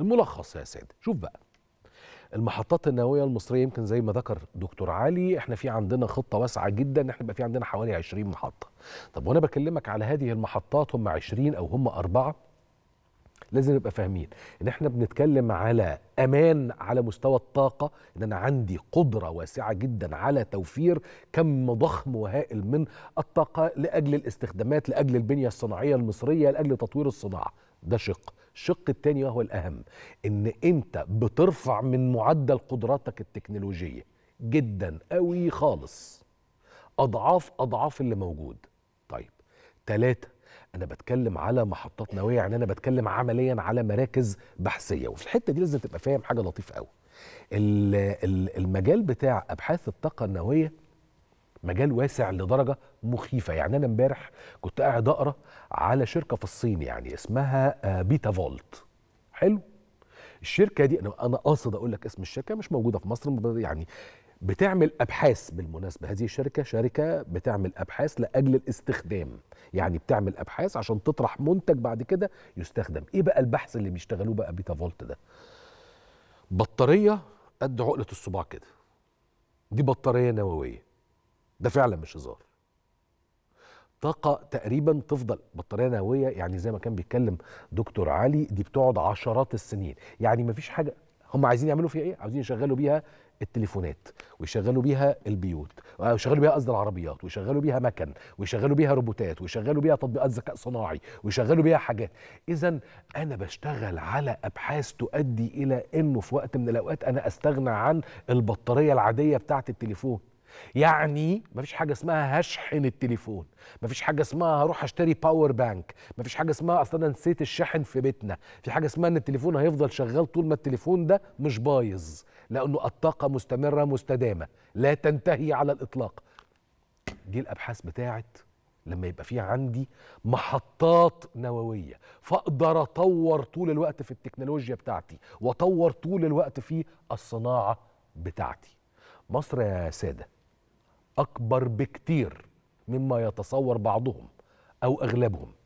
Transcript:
الملخص يا ساده شوف بقى المحطات النوويه المصريه يمكن زي ما ذكر دكتور علي احنا في عندنا خطه واسعه جدا احنا يبقى في عندنا حوالي 20 محطه طب وانا بكلمك على هذه المحطات هم 20 او هم اربعه لازم نبقى فاهمين ان احنا بنتكلم على امان على مستوى الطاقه ان انا عندي قدره واسعه جدا على توفير كم ضخم وهائل من الطاقه لاجل الاستخدامات لاجل البنيه الصناعيه المصريه لاجل تطوير الصناعه ده شق الشق الثاني وهو الاهم ان انت بترفع من معدل قدراتك التكنولوجيه جدا قوي خالص اضعاف اضعاف اللي موجود طيب ثلاثه انا بتكلم على محطات نوويه يعني انا بتكلم عمليا على مراكز بحثيه وفي الحته دي لازم تبقى فاهم حاجه لطيفه قوي المجال بتاع ابحاث الطاقه النوويه مجال واسع لدرجه مخيفه يعني انا امبارح كنت قاعد اقرا على شركه في الصين يعني اسمها آه، بيتا فولت حلو الشركه دي انا قاصد اقول لك اسم الشركه مش موجوده في مصر يعني بتعمل ابحاث بالمناسبه هذه الشركه شركه بتعمل ابحاث لاجل الاستخدام يعني بتعمل ابحاث عشان تطرح منتج بعد كده يستخدم ايه بقى البحث اللي بيشتغلوه بقى بيتا فولت ده بطاريه قد عقله الصباع كده دي بطاريه نوويه ده فعلا مش هزار طاقه تقريبا تفضل بطاريه نوويه يعني زي ما كان بيتكلم دكتور علي دي بتقعد عشرات السنين يعني مفيش حاجه هم عايزين يعملوا فيها ايه عايزين يشغلوا بيها التليفونات ويشغلوا بيها البيوت ويشغلوا بيها قصد العربيات ويشغلوا بيها مكن ويشغلوا بيها روبوتات ويشغلوا بيها تطبيقات ذكاء صناعي ويشغلوا بيها حاجات اذا انا بشتغل على ابحاث تؤدي الى انه في وقت من الاوقات انا استغنى عن البطاريه العاديه بتاعه التليفون يعني مفيش حاجه اسمها هشحن التليفون مفيش حاجه اسمها هروح اشتري باور بانك مفيش حاجه اسمها اصل انا نسيت الشاحن في بيتنا في حاجه اسمها ان التليفون هيفضل شغال طول ما التليفون ده مش بايظ لانه الطاقه مستمره مستدامه لا تنتهي على الاطلاق دي الابحاث بتاعت لما يبقى في عندي محطات نوويه فاقدر اطور طول الوقت في التكنولوجيا بتاعتي واطور طول الوقت في الصناعه بتاعتي مصر يا ساده اكبر بكتير مما يتصور بعضهم او اغلبهم